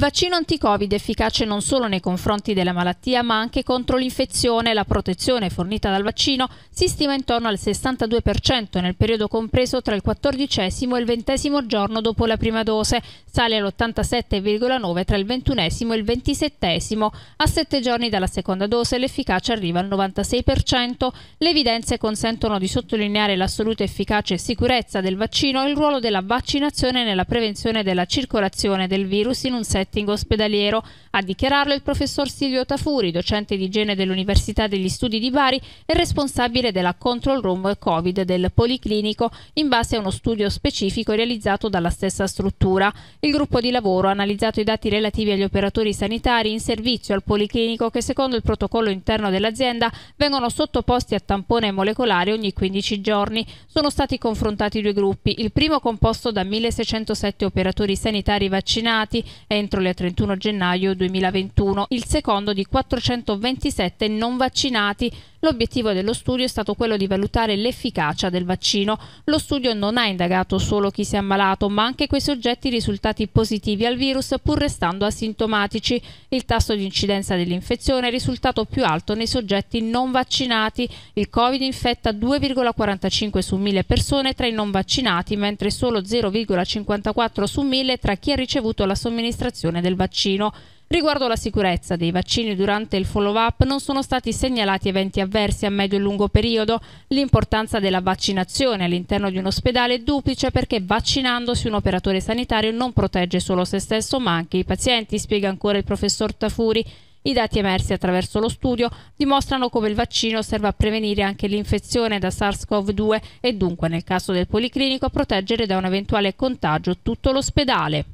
vaccino anti-Covid è efficace non solo nei confronti della malattia, ma anche contro l'infezione. La protezione fornita dal vaccino si stima intorno al 62% nel periodo compreso tra il 14 e il 20 giorno dopo la prima dose, sale all'87,9 tra il 21 e il 27. A 7 giorni dalla seconda dose l'efficacia arriva al 96%. Le evidenze consentono di sottolineare l'assoluta efficacia e sicurezza del vaccino e il ruolo della vaccinazione nella prevenzione della circolazione del virus in un set setting ospedaliero. A dichiararlo il professor Silvio Tafuri, docente di igiene dell'Università degli Studi di Bari e responsabile della control room Covid del Policlinico, in base a uno studio specifico realizzato dalla stessa struttura. Il gruppo di lavoro ha analizzato i dati relativi agli operatori sanitari in servizio al Policlinico che secondo il protocollo interno dell'azienda vengono sottoposti a tampone molecolare ogni 15 giorni. Sono stati confrontati due gruppi, il primo composto da 1607 operatori sanitari vaccinati entro al 31 gennaio 2021, il secondo di 427 non vaccinati L'obiettivo dello studio è stato quello di valutare l'efficacia del vaccino. Lo studio non ha indagato solo chi si è ammalato, ma anche quei soggetti risultati positivi al virus pur restando asintomatici. Il tasso di incidenza dell'infezione è risultato più alto nei soggetti non vaccinati. Il Covid infetta 2,45 su 1000 persone tra i non vaccinati, mentre solo 0,54 su 1000 tra chi ha ricevuto la somministrazione del vaccino. Riguardo la sicurezza dei vaccini durante il follow-up non sono stati segnalati eventi avversi a medio e lungo periodo. L'importanza della vaccinazione all'interno di un ospedale è duplice perché vaccinandosi un operatore sanitario non protegge solo se stesso ma anche i pazienti, spiega ancora il professor Tafuri. I dati emersi attraverso lo studio dimostrano come il vaccino serva a prevenire anche l'infezione da SARS-CoV-2 e dunque nel caso del policlinico a proteggere da un eventuale contagio tutto l'ospedale.